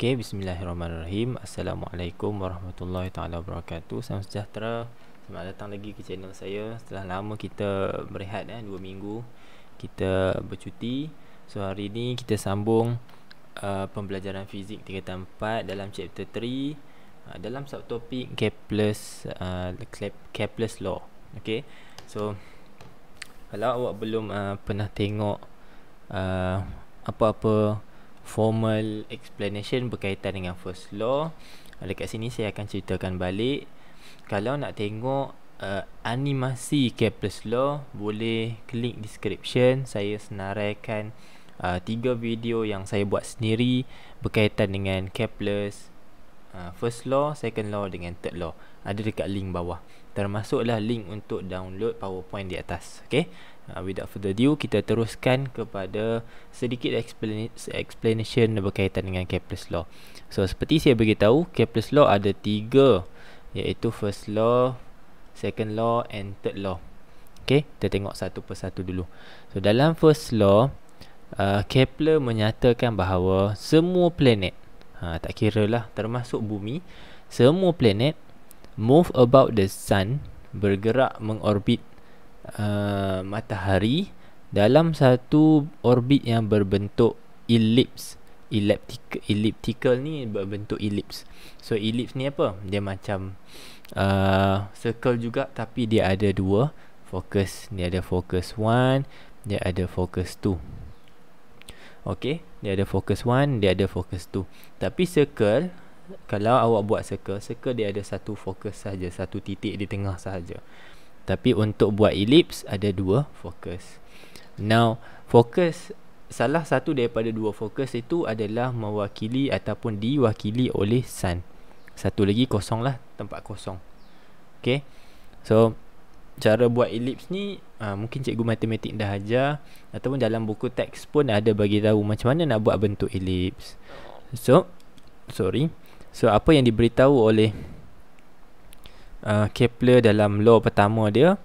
Okay, bismillahirrahmanirrahim. Assalamualaikum warahmatullahi taala wabarakatuh. Salam sejahtera. Selamat datang lagi ke channel saya. Setelah lama kita berehat eh minggu kita bercuti. So hari ni kita sambung uh, pembelajaran fizik tingkatan 4 dalam chapter 3 uh, dalam subtopik Kepler's uh, Kepler's law. Okay So kalau awak belum uh, pernah tengok uh, apa-apa formal explanation berkaitan dengan first law dekat sini saya akan ceritakan balik kalau nak tengok uh, animasi K law boleh klik description saya senaraikan uh, tiga video yang saya buat sendiri berkaitan dengan K uh, first law second law dengan third law ada dekat link bawah termasuklah link untuk download powerpoint di atas Okay uh, without further ado kita teruskan kepada sedikit explanation berkaitan dengan Kepler's law so seperti saya beritahu Kepler's law ada tiga iaitu first law second law and third law Okay, kita tengok satu persatu dulu so dalam first law uh, Kepler menyatakan bahawa semua planet ha, tak kira lah termasuk bumi semua planet move about the sun bergerak mengorbit uh, matahari dalam satu orbit yang berbentuk ellipse elliptic, elliptical ni berbentuk ellipse so ellipse ni apa dia macam uh, circle juga tapi dia ada dua fokus dia ada fokus one, dia ada fokus two. Okay, dia ada focus one, dia ada focus two. Tapi circle, kalau awak buat circle Circle dia ada satu focus saja, satu titik di tengah saja. Tapi untuk buat elips ada dua fokus. Now, fokus salah satu daripada dua fokus itu adalah mewakili ataupun diwakili oleh sun. Satu lagi kosong lah tempat kosong. Okay. So, cara buat elips ni uh, mungkin cikgu matematik dah ajar ataupun dalam buku teks pun ada bagi tahu macam mana nak buat bentuk elips. So, sorry. So, apa yang diberitahu oleh uh, Kepler dalam law pertama dia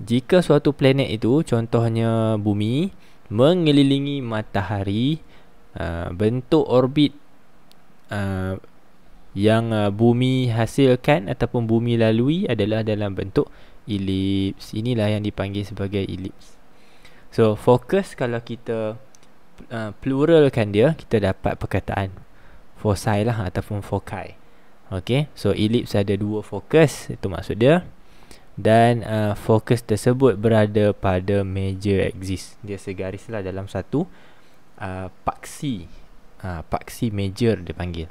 jika suatu planet itu contohnya bumi mengelilingi matahari uh, bentuk orbit uh, yang uh, bumi hasilkan ataupun bumi lalui adalah dalam bentuk elips inilah yang dipanggil sebagai elips so fokus kalau kita uh, pluralkan dia kita dapat perkataan foci lah ataupun foci Okay, so ellipse ada dua fokus itu maksud dia dan uh, fokus tersebut berada pada major axis. Dia segarislah dalam satu uh, paksi uh, paksi major dia panggil.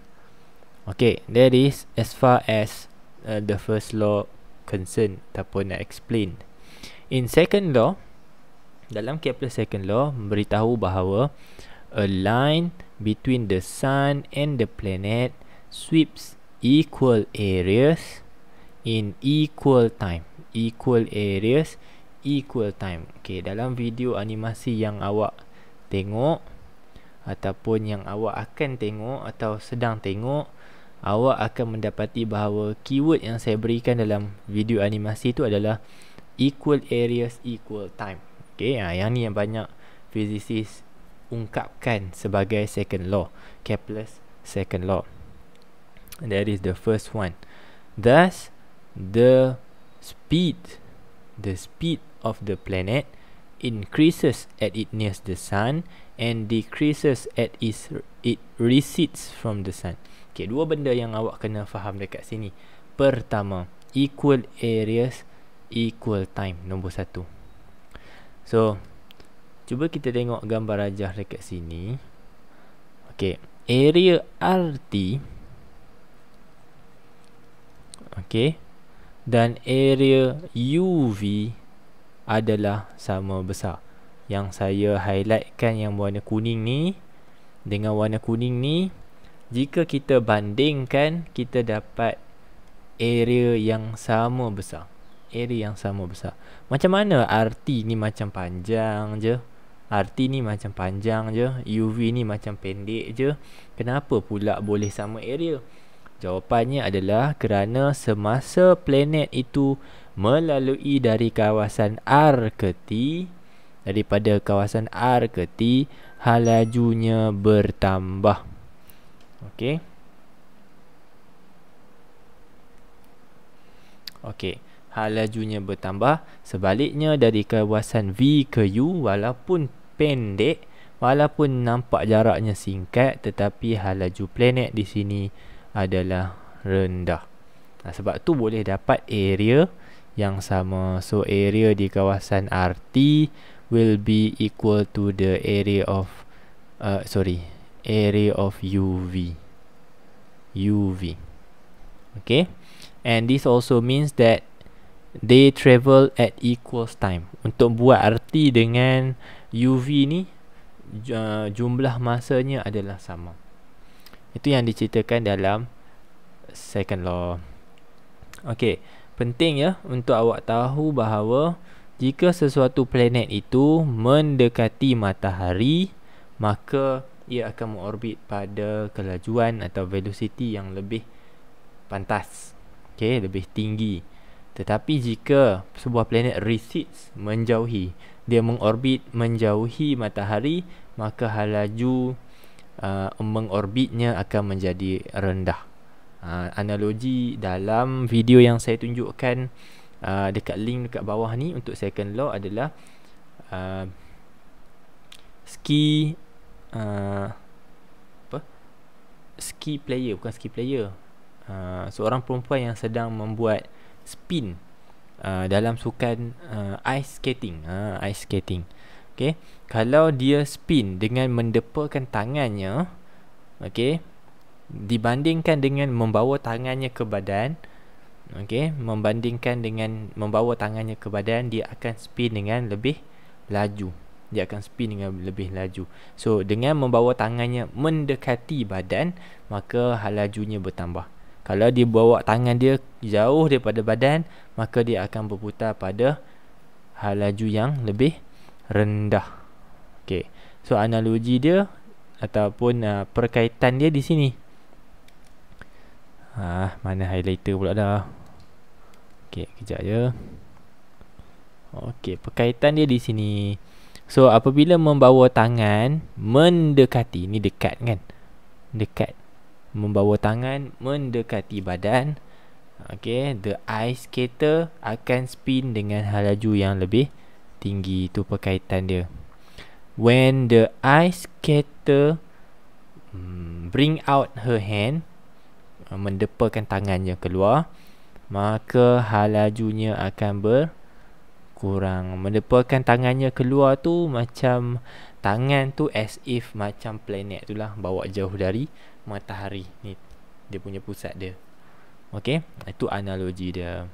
Okay, that is as far as uh, the first law concern ataupun nak explain. In second law, dalam Kepler second law beritahu bahawa a line between the sun and the planet sweeps equal areas in equal time equal areas equal time okey dalam video animasi yang awak tengok ataupun yang awak akan tengok atau sedang tengok awak akan mendapati bahawa keyword yang saya berikan dalam video animasi itu adalah equal areas equal time okey ha, yang ni yang banyak fizikis ungkapkan sebagai second law kepler's second law that is the first one thus the speed the speed of the planet increases at it nears the sun and decreases at is it recedes from the sun okey dua benda yang awak kena faham dekat sini pertama equal areas equal time nombor satu so cuba kita tengok gambar rajah dekat sini okey area RT okey dan area UV adalah sama besar yang saya highlightkan yang warna kuning ni dengan warna kuning ni jika kita bandingkan kita dapat area yang sama besar area yang sama besar macam mana RT ni macam panjang je RT ni macam panjang je UV ni macam pendek je kenapa pula boleh sama area Jawapannya adalah kerana semasa planet itu melalui dari kawasan R ke T daripada kawasan R ke T halajunya bertambah. Okey. Okey, halajunya bertambah sebaliknya dari kawasan V ke U walaupun pendek, walaupun nampak jaraknya singkat tetapi halaju planet di sini adalah rendah. Nah, sebab tu boleh dapat area yang sama. So area di kawasan RT will be equal to the area of uh, sorry, area of UV. UV. Okay. And this also means that they travel at equals time. Untuk buat RT dengan UV ni uh, jumlah masanya adalah sama. Itu yang diceritakan dalam second law. Okey, penting ya untuk awak tahu bahawa jika sesuatu planet itu mendekati matahari, maka ia akan mengorbit pada kelajuan atau velocity yang lebih pantas. Okey, lebih tinggi. Tetapi jika sebuah planet recedes menjauhi, dia mengorbit menjauhi matahari, maka halaju uh, mengorbitnya akan menjadi rendah. Uh, analogi dalam video yang saya tunjukkan uh, dekat link dekat bawah ni untuk second law adalah uh, ski uh, apa ski player bukan ski player uh, seorang perempuan yang sedang membuat spin uh, dalam sukan uh, ice skating uh, ice skating uh, Okay. Kalau dia spin dengan mendepakan tangannya. Okay. Dibandingkan dengan membawa tangannya ke badan. Okay. Membandingkan dengan membawa tangannya ke badan. Dia akan spin dengan lebih laju. Dia akan spin dengan lebih laju. So dengan membawa tangannya mendekati badan. Maka halajunya bertambah. Kalau dia bawa tangan dia jauh daripada badan. Maka dia akan berputar pada halaju yang lebih laju rendah. Okey. So analogi dia ataupun uh, perkaitan dia di sini. Ha, ah, mana highlighter pula dah. Okey, kejap je. Okey, perkaitan dia di sini. So apabila membawa tangan mendekati, ni dekat kan? Dekat. Membawa tangan mendekati badan. Okey, the ice skater akan spin dengan halaju yang lebih tinggi itu perkaitan dia when the ice skater hmm, bring out her hand uh, mendepakan tangannya keluar maka halajunya akan berkurang mendepakan tangannya keluar tu macam tangan tu as if macam planet tu lah bawa jauh dari matahari ni dia punya pusat dia Okay, itu analogi dia.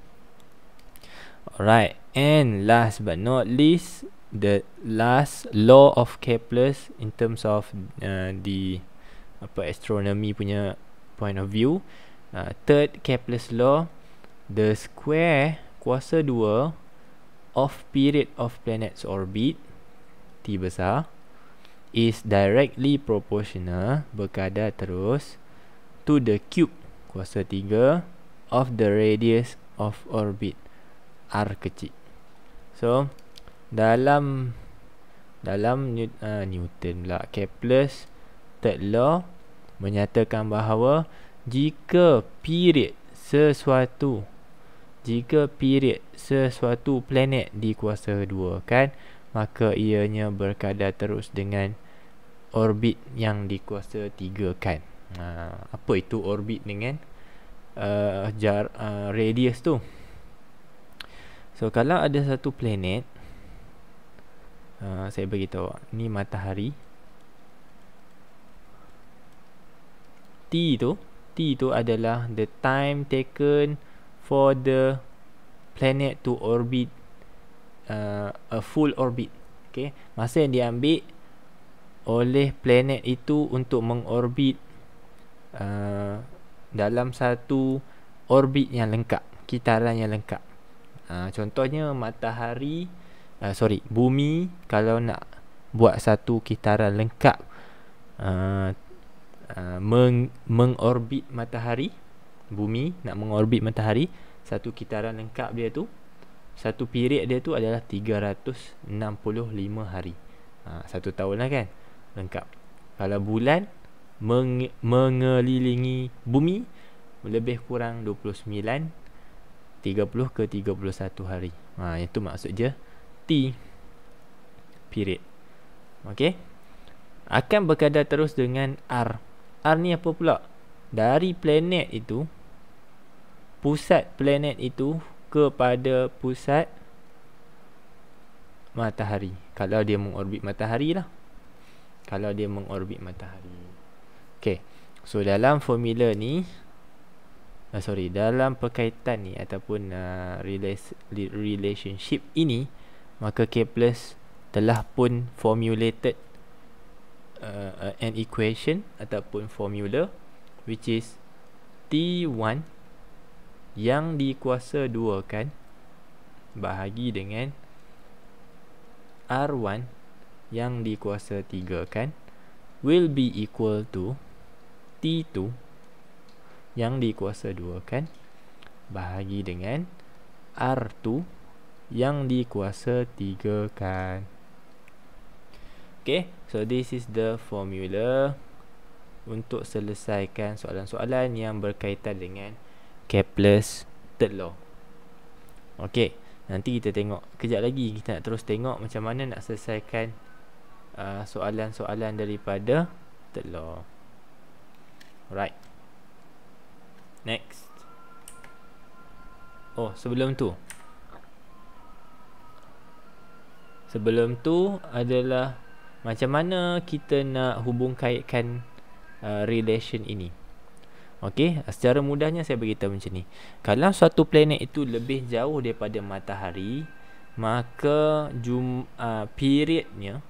Alright. And last but not least, the last law of Kepler's in terms of uh, the apa astronomy punya point of view. Uh, third Kepler's law, the square kuasa 2 of period of planet's orbit T besar is directly proportional berkadar terus to the cube kuasa 3 of the radius of orbit R kecil So Dalam Dalam uh, Newton pula Kepler's Third law Menyatakan bahawa Jika period Sesuatu Jika period Sesuatu planet Dikuasa dua kan Maka ianya berkadar terus dengan Orbit yang dikuasa tiga kan uh, Apa itu orbit dengan uh, jar, uh, Radius tu So kalau ada satu planet uh, saya bagi ni matahari T tu T tu adalah the time taken for the planet to orbit uh, a full orbit. Okay. Masa yang diambil oleh planet itu untuk mengorbit uh, dalam satu orbit yang lengkap, kitaran yang lengkap. Ha, contohnya matahari uh, sorry bumi kalau nak buat satu kitaran lengkap uh, uh, meng- mengorbit matahari bumi nak mengorbit matahari satu kitaran lengkap dia tu satu period dia tu adalah 365 hari ha, satu tahun lah kan lengkap kalau bulan meng- mengelilingi bumi lebih kurang 30 ke 31 hari. Ha, itu maksud dia T period. Okay. Akan berkadar terus dengan R. R ni apa pula? Dari planet itu pusat planet itu kepada pusat matahari. Kalau dia mengorbit matahari lah. Kalau dia mengorbit matahari. Okay. So dalam formula ni uh, sorry dalam perkaitan ni ataupun uh, relationship ini maka K+ telah pun formulated uh, an equation ataupun formula which is T1 yang dikuasa dua kan bahagi dengan R1 yang dikuasa tiga kan will be equal to T2 yang dikuasa kan, bahagi dengan R2 yang dikuasa kan. Okay, so this is the formula untuk selesaikan soalan-soalan yang berkaitan dengan Kepler's third law. Okay, nanti kita tengok. Kejap lagi kita nak terus tengok macam mana nak selesaikan uh, soalan-soalan uh, daripada third law. Alright. Next. Oh, sebelum tu. Sebelum tu adalah macam mana kita nak hubung kaitkan uh, relation ini. Okey, secara mudahnya saya beritahu macam ni. Kalau suatu planet itu lebih jauh daripada matahari, maka jum, uh, periodnya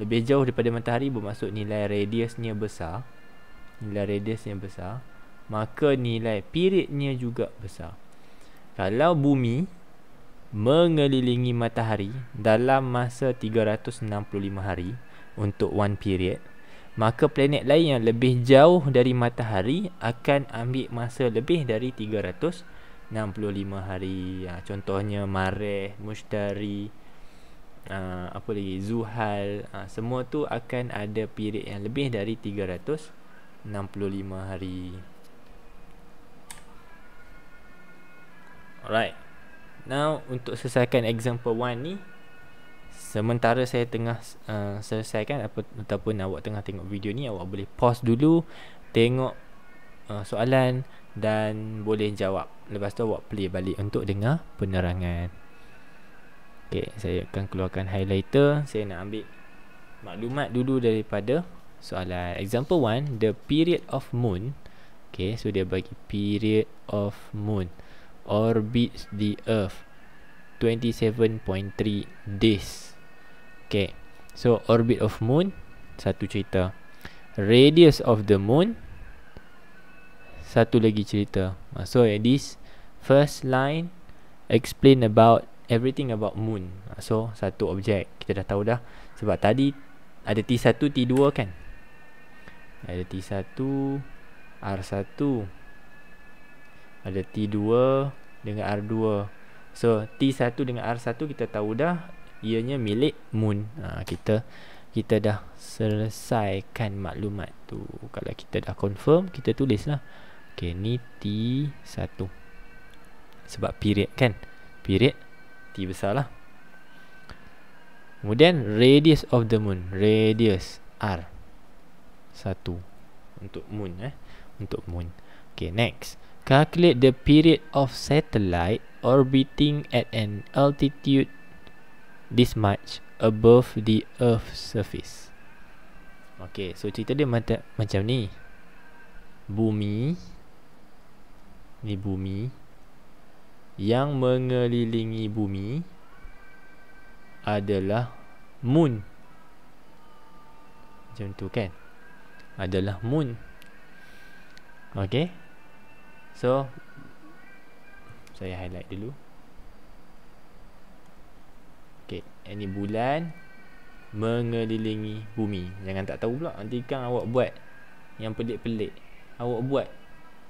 lebih jauh daripada matahari bermaksud nilai radiusnya besar. Nilai radiusnya besar maka nilai periodnya juga besar. Kalau bumi mengelilingi matahari dalam masa 365 hari untuk one period, maka planet lain yang lebih jauh dari matahari akan ambil masa lebih dari 365 hari. Ha, contohnya Mareh, Mushtari, ha, apa lagi Zuhal, ha, semua tu akan ada period yang lebih dari 365 hari. Alright Now untuk selesaikan example 1 ni Sementara saya tengah uh, selesaikan apa, Ataupun awak tengah tengok video ni Awak boleh pause dulu Tengok uh, soalan Dan boleh jawab Lepas tu awak play balik untuk dengar penerangan Okay saya akan keluarkan highlighter Saya nak ambil maklumat dulu daripada soalan Example 1 The period of moon Okay so dia bagi period of moon orbits the earth 27.3 days okay so orbit of moon satu cerita radius of the moon satu lagi cerita ah, so uh, this first line explain about everything about moon ah, so satu objek kita dah tahu dah sebab tadi ada T1 T2 kan ada T1 R1 ada T2 dengan R2 so T1 dengan R1 kita tahu dah ianya milik moon ha, kita kita dah selesaikan maklumat tu kalau kita dah confirm kita tulislah Okay ni T1 sebab period kan period T besar lah kemudian radius of the moon radius R satu untuk moon eh untuk moon Okay next calculate the period of satellite orbiting at an altitude this much above the Earth surface. Okay, so cerita dia mata, macam ni. Bumi. Ni bumi. Yang mengelilingi bumi adalah moon. Macam tu kan? Adalah moon. Okay. So saya highlight dulu. Okay, ini bulan mengelilingi bumi. Jangan tak tahu pula nanti kan awak buat yang pelik-pelik. Awak buat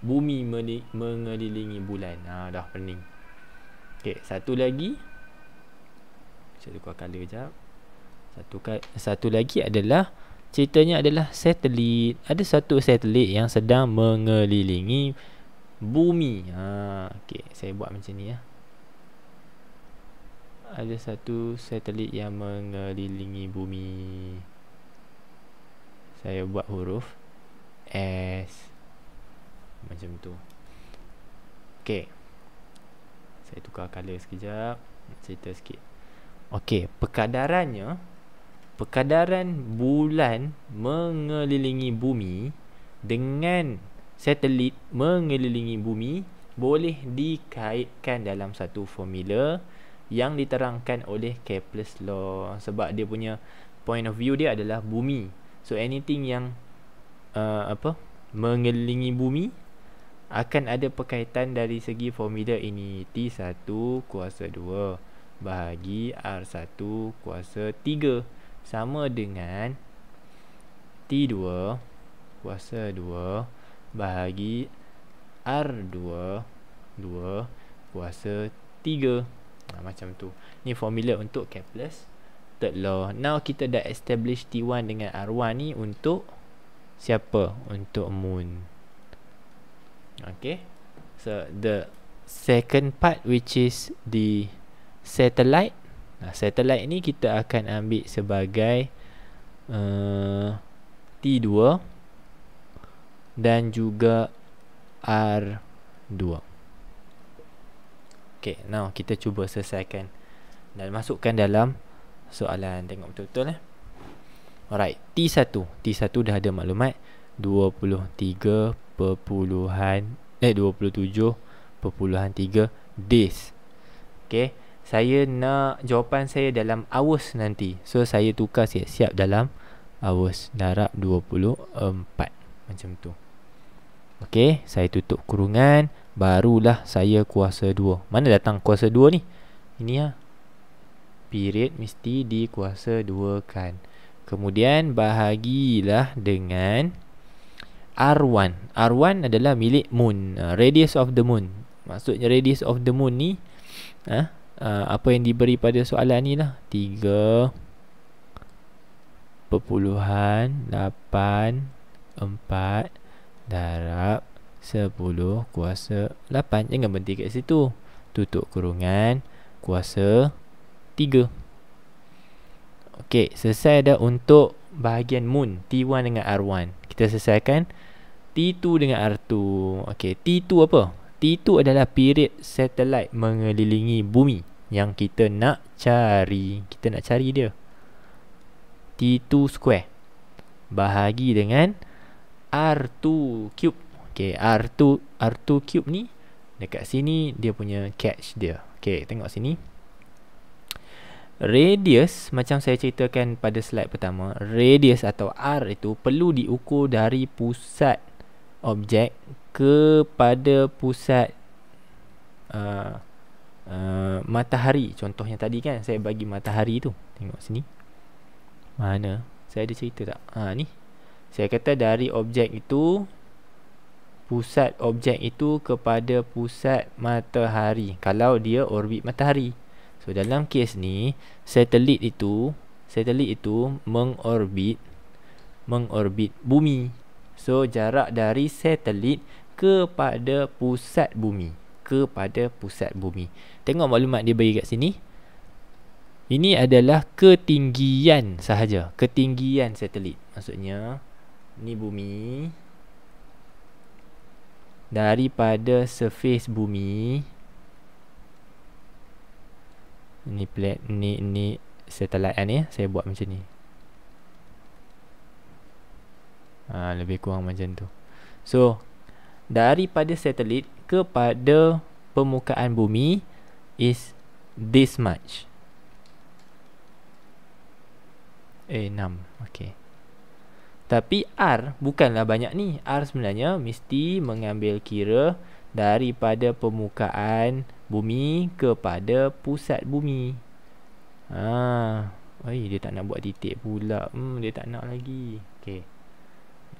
bumi mengelilingi bulan. Ha dah pening. Okay, satu lagi. Saya tukar color jap. Satu satu lagi adalah ceritanya adalah satelit. Ada satu satelit yang sedang mengelilingi bumi. Ha, okay, saya buat macam ni ya. Ada satu satelit yang mengelilingi bumi. Saya buat huruf S macam tu. Okay, saya tukar color sekejap. Cerita sikit. Okay, perkadarannya perkadaran bulan mengelilingi bumi dengan satelit mengelilingi bumi boleh dikaitkan dalam satu formula yang diterangkan oleh Kepler's law sebab dia punya point of view dia adalah bumi. So anything yang uh, apa mengelilingi bumi akan ada perkaitan dari segi formula ini T1 kuasa 2 bahagi R1 kuasa 3 sama dengan T2 kuasa bahagi R2 2 kuasa 3 ha, macam tu ni formula untuk Kepler's third law now kita dah establish T1 dengan R1 ni untuk siapa? untuk moon Okay, so the second part which is the satellite nah, satellite ni kita akan ambil sebagai uh, T2 dan juga R2 Okay, now kita cuba selesaikan dan masukkan dalam soalan tengok betul-betul eh Alright, T1 T1 dah ada maklumat 23.3 eh 27.3 days Okay, saya nak jawapan saya dalam hours nanti So, saya tukar siap-siap dalam hours darab 24 Macam tu Okey, saya tutup kurungan Barulah saya kuasa 2 Mana datang kuasa 2 ni? Ini lah Period mesti dikuasa 2 kan Kemudian bahagilah dengan R1 R1 adalah milik moon ah, Radius of the moon Maksudnya radius of the moon ni ha? Apa yang diberi pada soalan ni lah 3 Perpuluhan 8 4 darab 10 kuasa 8 jangan berhenti kat situ tutup kurungan kuasa 3 ok selesai dah untuk bahagian moon T1 dengan R1 kita selesaikan T2 dengan R2 ok T2 apa T2 adalah period satellite mengelilingi bumi yang kita nak cari kita nak cari dia T2 square bahagi dengan R2 cube. okay R2 R2 cube ni dekat sini dia punya catch dia. Okay tengok sini. Radius macam saya ceritakan pada slide pertama, radius atau R itu perlu diukur dari pusat objek kepada pusat uh, uh, matahari. Contohnya tadi kan saya bagi matahari tu. Tengok sini. Mana? Saya ada cerita tak? Ha ni, saya kata dari objek itu Pusat objek itu kepada pusat matahari Kalau dia orbit matahari So dalam kes ni Satelit itu Satelit itu mengorbit Mengorbit bumi So jarak dari satelit kepada pusat bumi Kepada pusat bumi Tengok maklumat dia bagi kat sini ini adalah ketinggian sahaja, ketinggian satelit. Maksudnya ni bumi daripada surface bumi ni plat ni ni satelit kan ni saya buat macam ni ha, lebih kurang macam tu so daripada satelit kepada permukaan bumi is this much eh, A6 okey tapi R bukanlah banyak ni. R sebenarnya mesti mengambil kira daripada permukaan bumi kepada pusat bumi. Ha. Oi, dia tak nak buat titik pula. Hmm, dia tak nak lagi. Okay.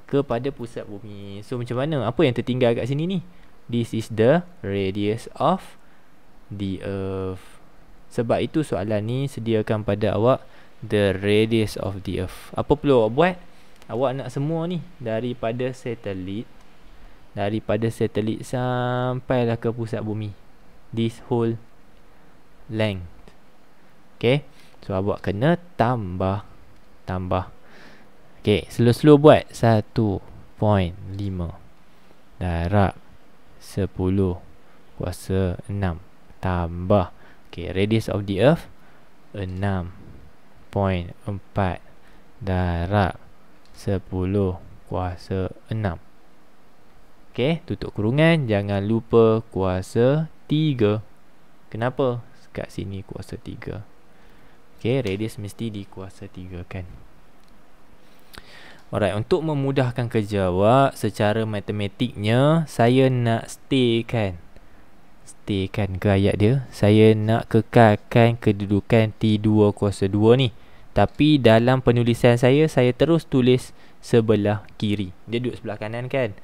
Kepada pusat bumi. So macam mana? Apa yang tertinggal kat sini ni? This is the radius of the earth. Sebab itu soalan ni sediakan pada awak the radius of the earth. Apa perlu awak buat? Awak nak semua ni daripada satelit daripada satelit sampailah ke pusat bumi. This whole length. Okay. So awak kena tambah tambah. Okay. Slow-slow buat. 1.5 darab 10 kuasa 6 tambah. Okay. Radius of the earth 6.4 darab 10 kuasa 6. Okey, tutup kurungan. Jangan lupa kuasa 3. Kenapa? Kat sini kuasa 3. Okey, radius mesti di kuasa 3 kan. Alright, untuk memudahkan kerja awak secara matematiknya, saya nak stay kan. Stay kan ke ayat dia. Saya nak kekalkan kedudukan T2 kuasa 2 ni. Tapi dalam penulisan saya Saya terus tulis sebelah kiri Dia duduk sebelah kanan kan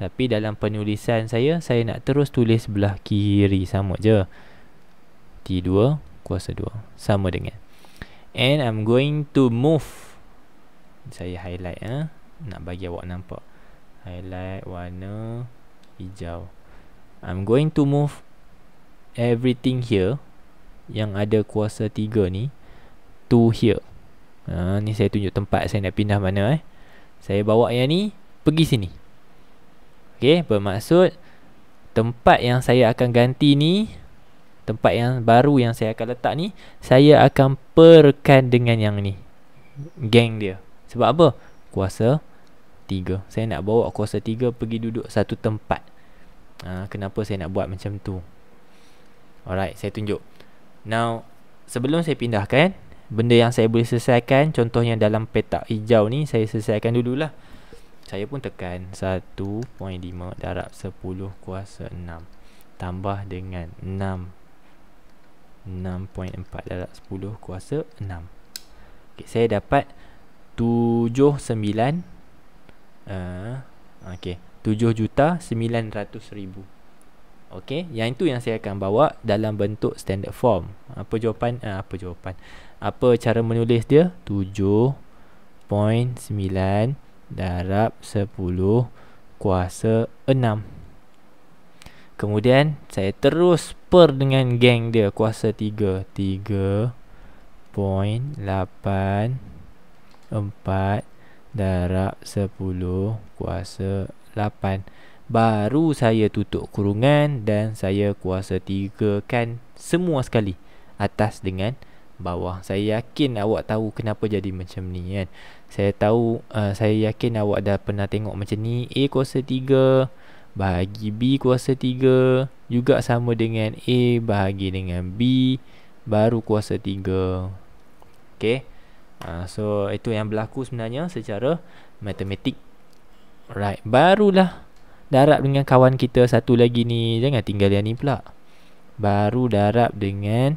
Tapi dalam penulisan saya Saya nak terus tulis sebelah kiri Sama je T2 kuasa 2 Sama dengan And I'm going to move Saya highlight eh? Nak bagi awak nampak Highlight warna hijau I'm going to move Everything here Yang ada kuasa 3 ni to here ha, Ni saya tunjuk tempat saya nak pindah mana eh. Saya bawa yang ni Pergi sini Ok bermaksud Tempat yang saya akan ganti ni Tempat yang baru yang saya akan letak ni Saya akan perkan dengan yang ni Gang dia Sebab apa? Kuasa 3 Saya nak bawa kuasa 3 pergi duduk satu tempat ha, Kenapa saya nak buat macam tu Alright saya tunjuk Now Sebelum saya pindahkan benda yang saya boleh selesaikan contohnya dalam petak hijau ni saya selesaikan dululah saya pun tekan 1.5 darab 10 kuasa 6 tambah dengan 6 6.4 darab 10 kuasa 6 okay, saya dapat 79 uh, okay, 7 juta 900 ribu Okey, yang itu yang saya akan bawa dalam bentuk standard form. Apa jawapan? Eh, apa jawapan? apa cara menulis dia 7.9 darab 10 kuasa 6 kemudian saya terus per dengan geng dia kuasa 3 3.8 4 darab 10 kuasa 8 baru saya tutup kurungan dan saya kuasa 3 kan semua sekali atas dengan bawah. Saya yakin awak tahu kenapa jadi macam ni kan. Saya tahu uh, saya yakin awak dah pernah tengok macam ni A kuasa 3 bahagi B kuasa 3 juga sama dengan A bahagi dengan B baru kuasa 3. Okay uh, ah, so itu yang berlaku sebenarnya secara matematik. Right, barulah darab dengan kawan kita satu lagi ni. Jangan tinggal yang ni pula. Baru darab dengan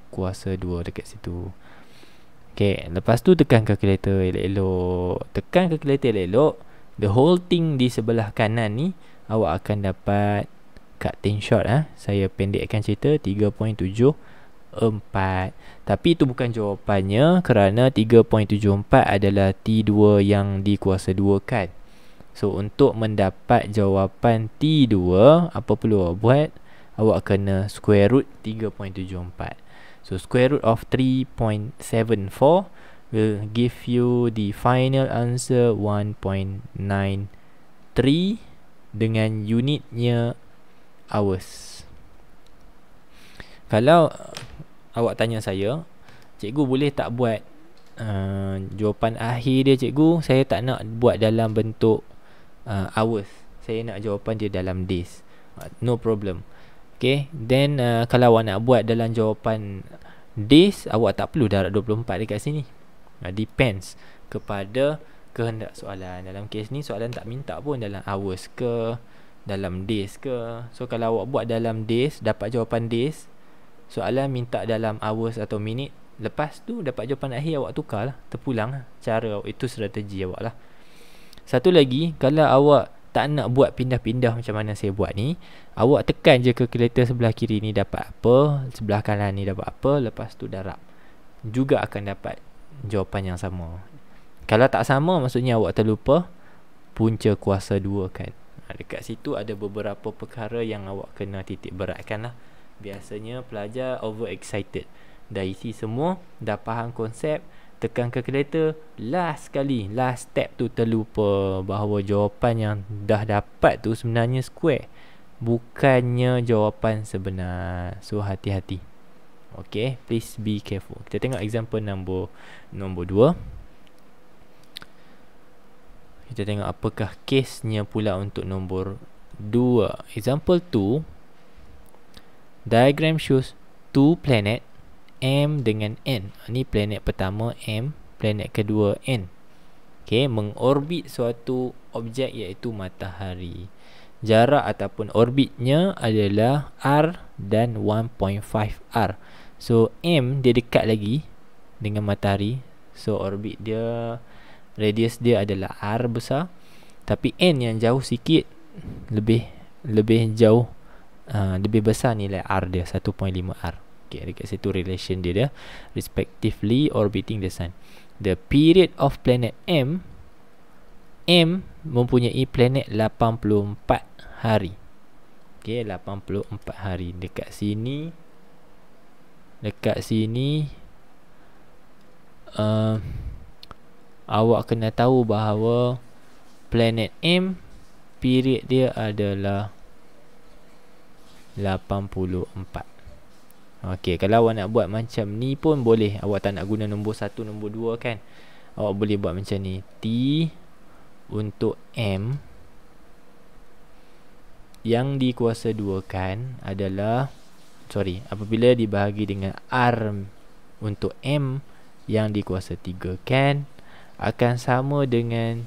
kuasa dua dekat situ Okay, lepas tu tekan calculator elok-elok Tekan calculator elok-elok The whole thing di sebelah kanan ni Awak akan dapat cutting shot ha? Ah. Saya pendekkan cerita 3.74 Tapi itu bukan jawapannya Kerana 3.74 adalah T2 yang dikuasa 2 kan So untuk mendapat jawapan T2 Apa perlu awak buat Awak kena square root 3.74 So square root of 3.74 will give you the final answer 1.93 dengan unitnya hours. Kalau uh, awak tanya saya, cikgu boleh tak buat uh, jawapan akhir dia cikgu? Saya tak nak buat dalam bentuk uh, hours. Saya nak jawapan dia dalam days. Uh, no problem. Okay Then uh, Kalau awak nak buat dalam jawapan This Awak tak perlu darab 24 dekat sini uh, Depends Kepada Kehendak soalan Dalam kes ni soalan tak minta pun Dalam hours ke Dalam days ke So kalau awak buat dalam days Dapat jawapan days Soalan minta dalam hours atau minit Lepas tu dapat jawapan akhir awak tukar Terpulang lah Cara itu strategi awak lah Satu lagi Kalau awak tak nak buat pindah-pindah macam mana saya buat ni awak tekan je calculator sebelah kiri ni dapat apa sebelah kanan ni dapat apa lepas tu darab juga akan dapat jawapan yang sama kalau tak sama maksudnya awak terlupa punca kuasa dua kan ha, dekat situ ada beberapa perkara yang awak kena titik beratkan lah biasanya pelajar over excited dah isi semua dah faham konsep tekan ke kereta last sekali last step tu terlupa bahawa jawapan yang dah dapat tu sebenarnya square bukannya jawapan sebenar so hati-hati okay please be careful kita tengok example nombor nombor 2 kita tengok apakah case-nya pula untuk nombor 2 example 2 diagram shows two planet. M dengan N. Ini ha, planet pertama M, planet kedua N. okay, mengorbit suatu objek iaitu matahari. Jarak ataupun orbitnya adalah R dan 1.5 R. So M dia dekat lagi dengan matahari. So orbit dia radius dia adalah R besar. Tapi N yang jauh sikit lebih lebih jauh uh, lebih besar nilai R dia 1.5 R okay, dekat situ relation dia dia respectively orbiting the sun the period of planet M M mempunyai planet 84 hari Okay, 84 hari Dekat sini Dekat sini uh, Awak kena tahu bahawa Planet M Period dia adalah 84 Okay Okey, kalau awak nak buat macam ni pun boleh. Awak tak nak guna nombor 1, nombor 2 kan? Awak boleh buat macam ni. T untuk M yang dikuasa 2 kan adalah sorry, apabila dibahagi dengan R untuk M yang dikuasa 3 kan akan sama dengan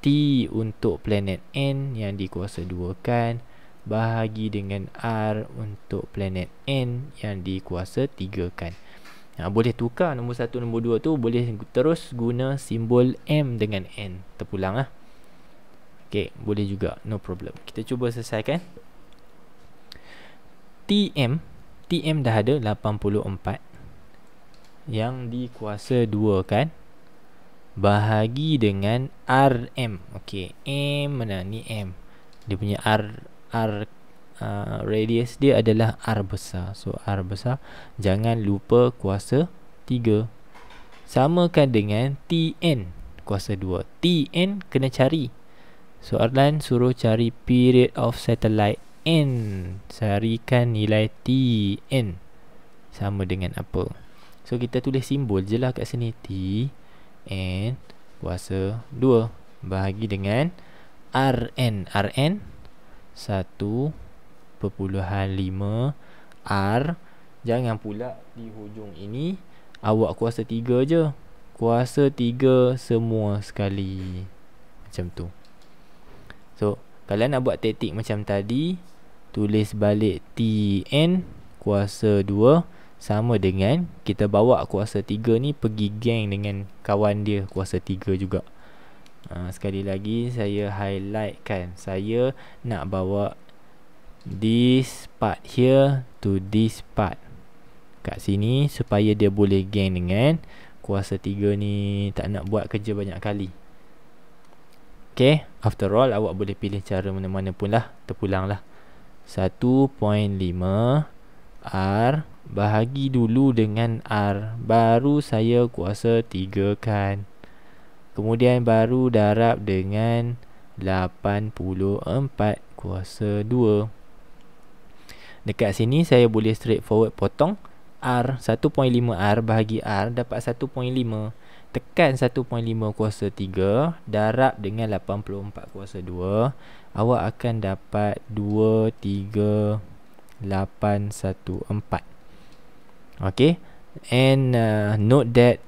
T untuk planet N yang dikuasa 2 kan bahagi dengan R untuk planet N yang dikuasa tiga kan. Ha, boleh tukar nombor satu nombor dua tu boleh terus guna simbol M dengan N. Terpulang lah. Okay, boleh juga. No problem. Kita cuba selesaikan. TM, TM dah ada 84 yang dikuasa 2 kan. Bahagi dengan RM. Okay, M mana? Ni M. Dia punya R, R uh, radius dia adalah R besar. So R besar jangan lupa kuasa 3. kan dengan TN kuasa 2. TN kena cari. so Soalan suruh cari period of satellite N. Carikan nilai TN sama dengan apa. So kita tulis simbol je lah kat sini T N kuasa 2 bahagi dengan RN RN 1.5 R Jangan pula di hujung ini Awak kuasa 3 je Kuasa 3 semua sekali Macam tu So kalau nak buat tetik macam tadi Tulis balik TN kuasa 2 Sama dengan kita bawa kuasa 3 ni Pergi gang dengan kawan dia kuasa 3 juga Ha, sekali lagi saya highlightkan saya nak bawa this part here to this part kat sini supaya dia boleh gang dengan kuasa 3 ni tak nak buat kerja banyak kali Okay, after all awak boleh pilih cara mana-mana pun lah terpulang lah 1.5 R bahagi dulu dengan R baru saya kuasa 3 kan Kemudian baru darab dengan 84 kuasa 2. Dekat sini saya boleh straight forward potong R 1.5 R bahagi R dapat 1.5 Tekan 1.5 kuasa 3 Darab dengan 84 kuasa 2 Awak akan dapat 23814 Okay And uh, note that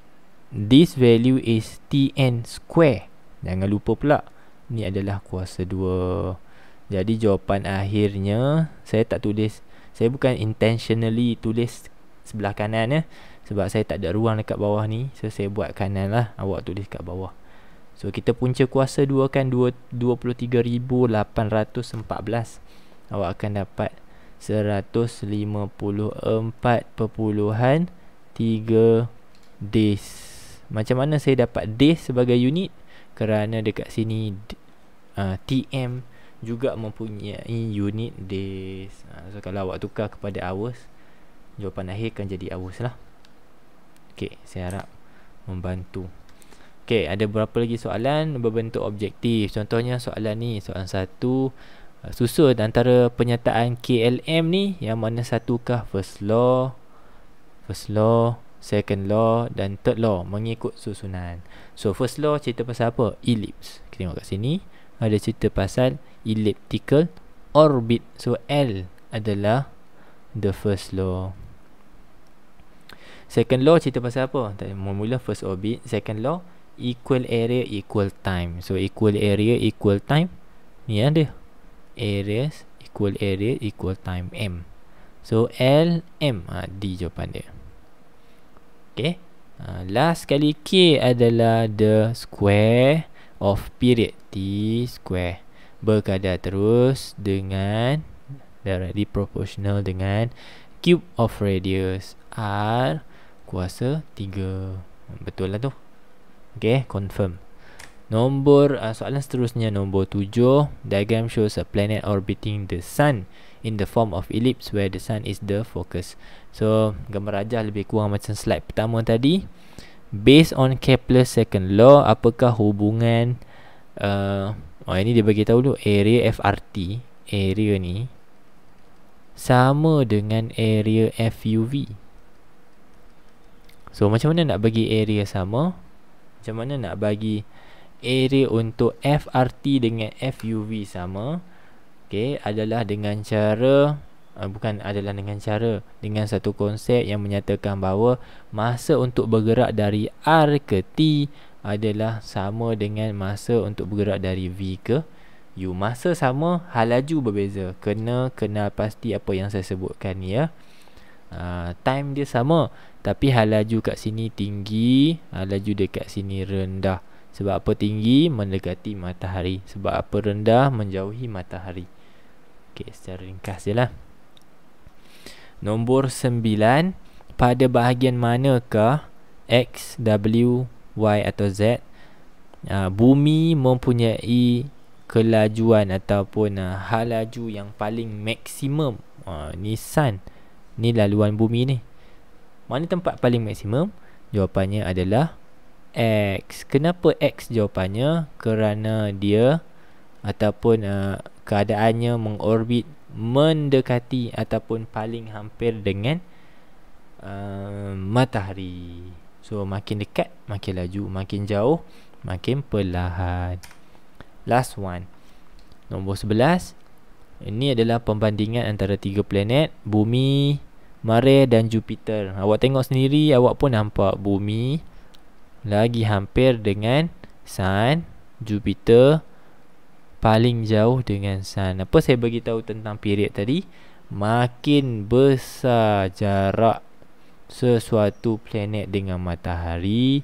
this value is tn square jangan lupa pula ni adalah kuasa 2 jadi jawapan akhirnya saya tak tulis saya bukan intentionally tulis sebelah kanan eh? sebab saya tak ada ruang dekat bawah ni so saya buat kanan lah awak tulis kat bawah so kita punca kuasa 2 kan 23814 awak akan dapat 154.3 days macam mana saya dapat d sebagai unit kerana dekat sini uh, ah, TM juga mempunyai unit d uh, so kalau awak tukar kepada hours jawapan akhir akan jadi hours lah ok saya harap membantu ok ada berapa lagi soalan berbentuk objektif contohnya soalan ni soalan satu ah, susun antara penyataan KLM ni yang mana satukah first law first law second law dan third law mengikut susunan. So first law cerita pasal apa? Ellips. Kita tengok kat sini ada cerita pasal elliptical orbit. So L adalah the first law. Second law cerita pasal apa? Tadi mula first orbit, second law equal area equal time. So equal area equal time ni ada. Areas equal area equal time M. So L M ha, D jawapan dia. Okay. Uh, ha, last kali K adalah the square of period. T square. Berkadar terus dengan directly proportional dengan cube of radius R kuasa 3. Betul lah tu. Okay. Confirm. Nombor uh, soalan seterusnya nombor 7. Diagram shows a planet orbiting the sun in the form of ellipse where the sun is the focus. So, gambar rajah lebih kurang macam slide pertama tadi. Based on Kepler's second law, apakah hubungan uh, oh ini dia bagi tahu dulu area FRT, area ni sama dengan area FUV. So, macam mana nak bagi area sama? Macam mana nak bagi area untuk FRT dengan FUV sama? okay, adalah dengan cara uh, bukan adalah dengan cara dengan satu konsep yang menyatakan bahawa masa untuk bergerak dari R ke T adalah sama dengan masa untuk bergerak dari V ke U masa sama halaju berbeza kena kenal pasti apa yang saya sebutkan ni ya uh, time dia sama tapi halaju kat sini tinggi halaju dekat sini rendah sebab apa tinggi mendekati matahari sebab apa rendah menjauhi matahari Okey, secara ringkas je lah. Nombor 9 Pada bahagian manakah X, W, Y atau Z uh, Bumi mempunyai kelajuan ataupun uh, ah, halaju yang paling maksimum uh, ah, Ni sun Ni laluan bumi ni Mana tempat paling maksimum? Jawapannya adalah X Kenapa X jawapannya? Kerana dia Ataupun uh, keadaannya mengorbit mendekati ataupun paling hampir dengan uh, matahari. So makin dekat, makin laju, makin jauh, makin perlahan. Last one. Nombor 11. Ini adalah pembandingan antara tiga planet, bumi, Mare dan Jupiter. Awak tengok sendiri, awak pun nampak bumi lagi hampir dengan Sun, Jupiter, paling jauh dengan sun. Apa saya bagi tahu tentang period tadi? Makin besar jarak sesuatu planet dengan matahari,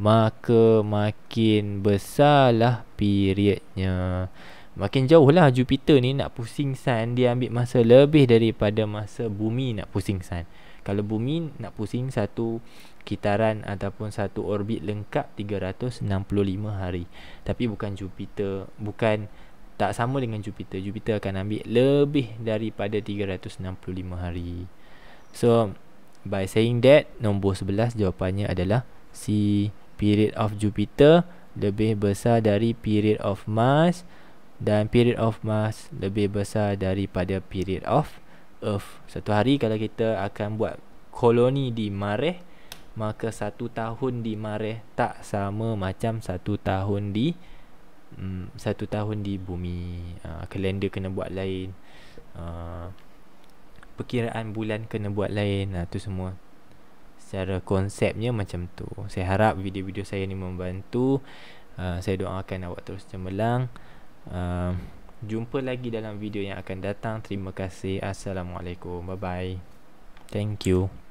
maka makin besarlah periodnya. Makin jauh lah Jupiter ni nak pusing sun Dia ambil masa lebih daripada masa bumi nak pusing sun Kalau bumi nak pusing satu kitaran Ataupun satu orbit lengkap 365 hari Tapi bukan Jupiter Bukan tak sama dengan Jupiter. Jupiter akan ambil lebih daripada 365 hari. So by saying that nombor 11 jawapannya adalah C period of Jupiter lebih besar dari period of Mars dan period of Mars lebih besar daripada period of Earth. Satu hari kalau kita akan buat koloni di Mareh maka satu tahun di Mareh tak sama macam satu tahun di Mareh mm, satu tahun di bumi uh, kalender kena buat lain uh, perkiraan bulan kena buat lain uh, tu semua secara konsepnya macam tu saya harap video-video saya ni membantu uh, saya doakan awak terus cemerlang uh, jumpa lagi dalam video yang akan datang terima kasih assalamualaikum bye bye thank you